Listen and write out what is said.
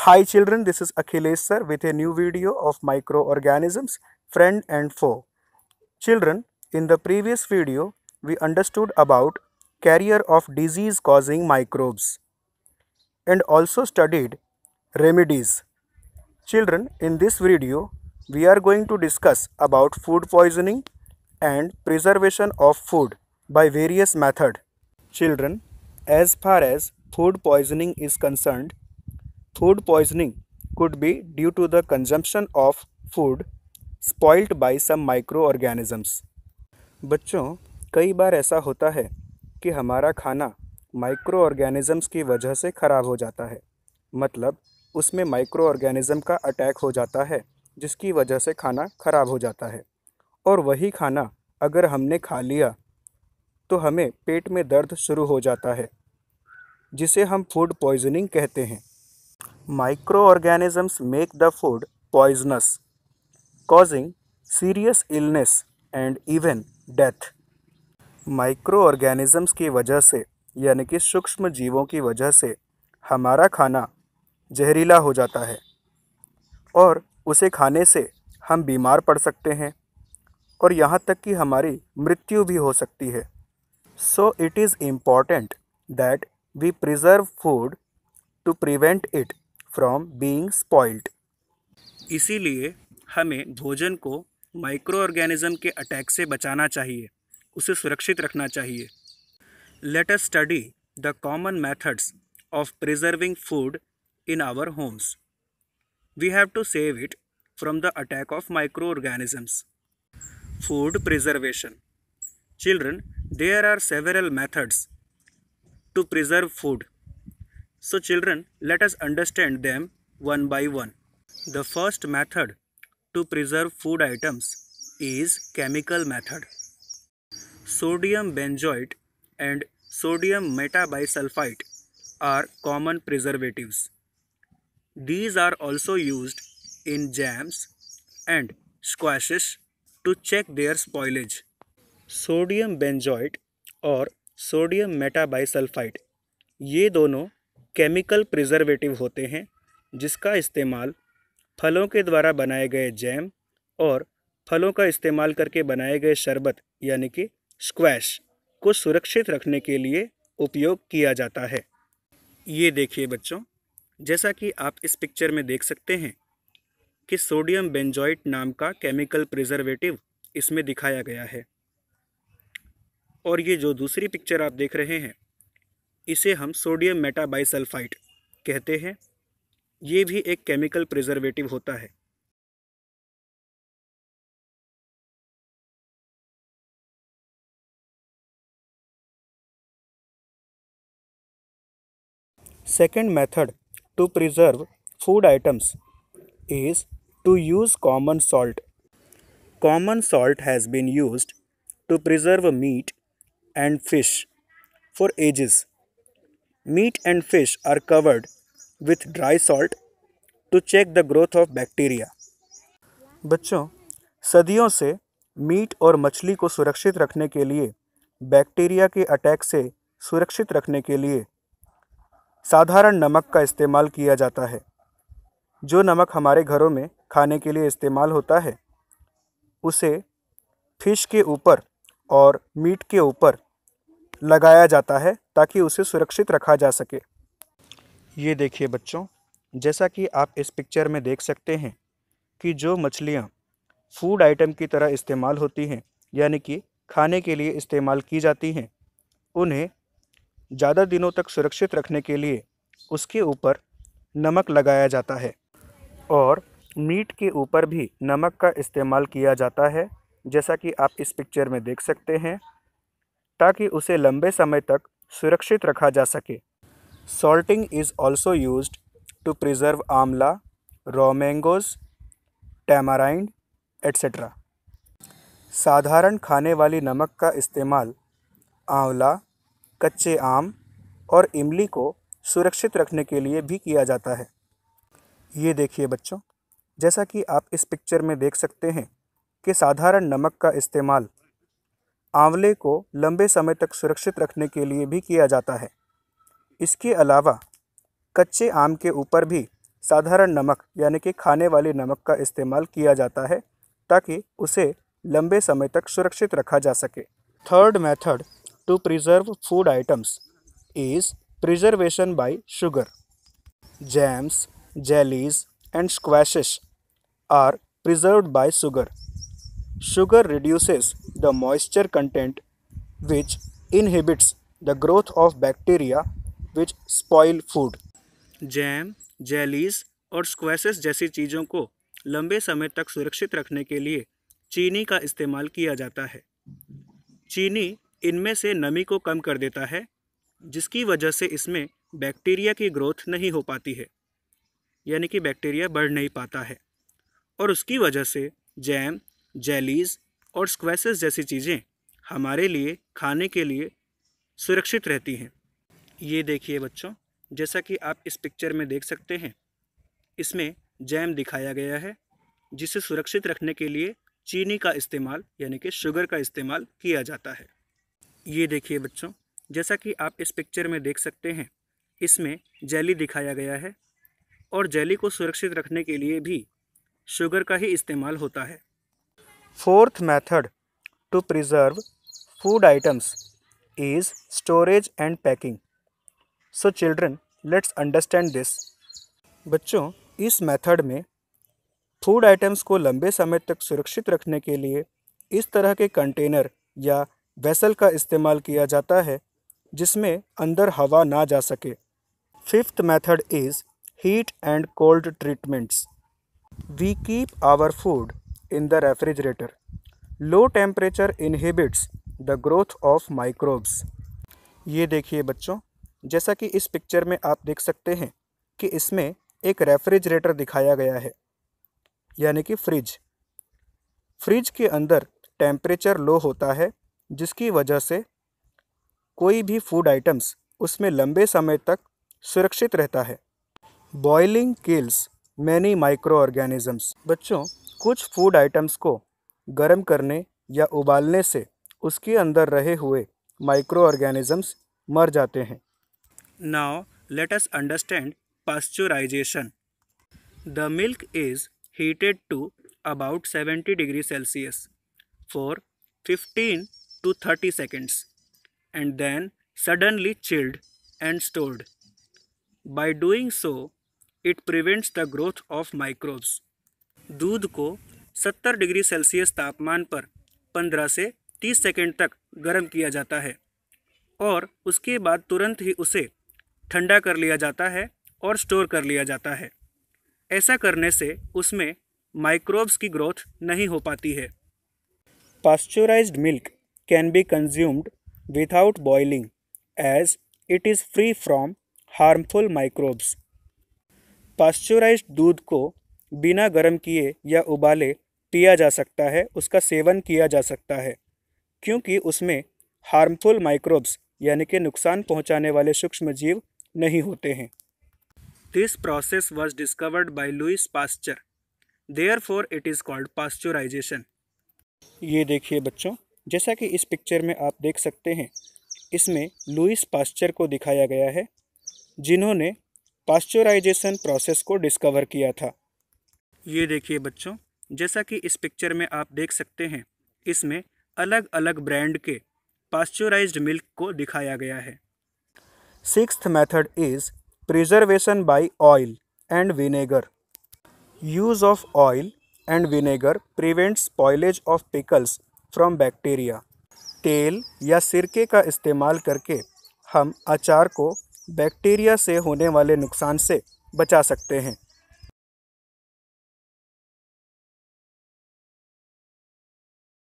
Hi children, this is Achilles sir with a new video of microorganisms, friend and foe. Children, in the previous video, we understood about carrier of disease causing microbes and also studied remedies. Children, in this video, we are going to discuss about food poisoning and preservation of food by various method. Children, as far as food poisoning is concerned, Food poisoning could be due to the consumption of food spoiled by some microorganisms. बच्चों कई बार ऐसा होता है कि हमारा खाना micro organisms की वजह से ख़राब हो जाता है मतलब उसमें माइक्रो ऑर्गेनिज़म का अटैक हो जाता है जिसकी वजह से खाना ख़राब हो जाता है और वही खाना अगर हमने खा लिया तो हमें पेट में दर्द शुरू हो जाता है जिसे हम फूड पॉइजनिंग कहते हैं micro organisms make the food poisonous causing serious illness and even death micro organisms की वजह से यानी कि सूक्ष्म जीवों की वजह से हमारा खाना जहरीला हो जाता है और उसे खाने से हम बीमार पड़ सकते हैं और यहाँ तक कि हमारी मृत्यु भी हो सकती है so it is important that we preserve food to prevent it from being spoiled इसीलिए हमें भोजन को माइक्रो ऑर्गेनिज्म के अटैक से बचाना चाहिए उसे सुरक्षित रखना चाहिए let us study the common methods of preserving food in our homes we have to save it from the attack of microorganisms food preservation children there are several methods to preserve food So children, let us understand them one by one. The first method to preserve food items is chemical method. Sodium benzoate and sodium metabisulfite are common preservatives. These are also used in jams and squashes to check their spoilage. benzoate or sodium meta metabisulphite ye dono chemical preservative होते हैं जिसका इस्तेमाल फलों के द्वारा बनाए गए jam और फलों का इस्तेमाल करके बनाए गए शरबत यानी कि स्क्वैश को सुरक्षित रखने के लिए उपयोग किया जाता है ये देखिए बच्चों जैसा कि आप इस पिक्चर में देख सकते हैं कि सोडियम बेंजॉइट नाम का केमिकल प्रिजर्वेटिव इसमें दिखाया गया है और ये जो दूसरी पिक्चर आप देख रहे हैं इसे हम सोडियम मेटाबाइसल्फाइट कहते हैं ये भी एक केमिकल प्रिजर्वेटिव होता है second method to preserve food items is to use common salt common salt has been use to preserve meat and fish for ages Meat and fish are covered with dry salt to check the growth of bacteria. बच्चों सदियों से meet और मछली को सुरक्षित रखने के लिए बैक्टीरिया के अटैक से सुरक्षित रखने के लिए साधारण नमक का इस्तेमाल किया जाता है जो नमक हमारे घरों में खाने के लिए इस्तेमाल होता है उसे फिश के ऊपर और मीट के ऊपर लगाया जाता है ताकि उसे सुरक्षित रखा जा सके ये देखिए बच्चों जैसा कि आप इस पिक्चर में देख सकते हैं कि जो मछलियाँ फूड आइटम की तरह इस्तेमाल होती हैं यानी कि खाने के लिए इस्तेमाल की जाती हैं उन्हें ज़्यादा दिनों तक सुरक्षित रखने के लिए उसके ऊपर नमक लगाया जाता है और मीट के ऊपर भी नमक का इस्तेमाल किया जाता है जैसा कि आप इस पिक्चर में देख सकते हैं ताकि उसे लंबे समय तक सुरक्षित रखा जा सके salting is also use to preserve amla raw tamarind etcetera साधारण खाने वाली नमक का इस्तेमाल आंवला कच्चे आम और इमली को सुरक्षित रखने के लिए भी किया जाता है ये देखिए बच्चों जैसा कि आप इस पिक्चर में देख सकते हैं कि साधारण नमक का इस्तेमाल आंवले को लंबे समय तक सुरक्षित रखने के लिए भी किया जाता है इसके अलावा कच्चे आम के ऊपर भी साधारण नमक यानी कि खाने वाले नमक का इस्तेमाल किया जाता है ताकि उसे लंबे समय तक सुरक्षित रखा जा सके third method to preserve food items is preservation by sugar jams jellies and squashes are preserve by sugar Sugar reduces the moisture content, which inhibits the growth of bacteria which spoil food. Jam jellies और squashes जैसी चीज़ों को लंबे समय तक सुरक्षित रखने के लिए चीनी का इस्तेमाल किया जाता है चीनी इनमें से नमी को कम कर देता है जिसकी वजह से इसमें बैक्टीरिया की ग्रोथ नहीं हो पाती है यानी कि बैक्टीरिया बढ़ नहीं पाता है और उसकी वजह से जैम जेलीज और स्क्वैसेस जैसी चीज़ें हमारे लिए खाने के लिए सुरक्षित रहती हैं ये देखिए बच्चों जैसा कि आप इस पिक्चर में देख सकते हैं इसमें जैम दिखाया गया है जिसे सुरक्षित रखने के लिए चीनी का इस्तेमाल यानी कि शुगर का इस्तेमाल किया जाता है ये देखिए बच्चों जैसा कि आप इस पिक्चर में देख सकते हैं इसमें जेली दिखाया गया है और जेली को सुरक्षित रखने के लिए भी शुगर का ही इस्तेमाल होता है Fourth method to preserve food items is storage and packing. So children, let's understand this. बच्चों इस मेथड में फूड आइटम्स को लंबे समय तक सुरक्षित रखने के लिए इस तरह के कंटेनर या वेसल का इस्तेमाल किया जाता है जिसमें अंदर हवा ना जा सके fifth method is heat and cold treatments. We keep our food in the refrigerator. Low temperature inhibits the growth of microbes. ये देखिए बच्चों जैसा कि इस पिक्चर में आप देख सकते हैं कि इसमें एक रेफ्रिजरेटर दिखाया गया है यानी कि फ्रिज फ्रिज के अंदर टेम्परेचर लो होता है जिसकी वजह से कोई भी फूड आइटम्स उसमें लंबे समय तक सुरक्षित रहता है boiling kills many microorganisms बच्चों कुछ फूड आइटम्स को गर्म करने या उबालने से उसके अंदर रहे हुए माइक्रो ऑर्गेनिजम्स मर जाते हैं now let us understand pasteurisation the milk is heated to about 70 degree Celsius for 15 to 30 seconds and then suddenly chilled and stored by doing so it prevents the growth of microbes दूध को 70 degree Celsius तापमान पर 15 से 30 second तक गर्म किया जाता है और उसके बाद तुरंत ही उसे ठंडा कर लिया जाता है और स्टोर कर लिया जाता है ऐसा करने से उसमें माइक्रोब्स की ग्रोथ नहीं हो पाती है pasteurise milk can be consumed without boiling as it is free from harmful microbes pasteurised दूध को बिना गर्म किए या उबाले पिया जा सकता है उसका सेवन किया जा सकता है क्योंकि उसमें हार्मफुल माइक्रोब्स यानी कि नुकसान पहुंचाने वाले सूक्ष्म जीव नहीं होते हैं this process was discovered by Louis Pasteur therefore it is called pasteurisation ये देखिए बच्चों जैसा कि इस पिक्चर में आप देख सकते हैं इसमें लुइस पास्चर को दिखाया गया है जिन्होंने पास्चराइजेशन प्रोसेस को डिस्कवर किया था ये देखिए बच्चों जैसा कि इस पिक्चर में आप देख सकते हैं इसमें अलग अलग ब्रांड के पास्चराइज्ड मिल्क को दिखाया गया है six method is preservation by oil and vinegar use of oil and vinegar prevent spoilage of pickles from bacteria तेल या सिरके का इस्तेमाल करके हम अचार को बैक्टीरिया से होने वाले नुकसान से बचा सकते हैं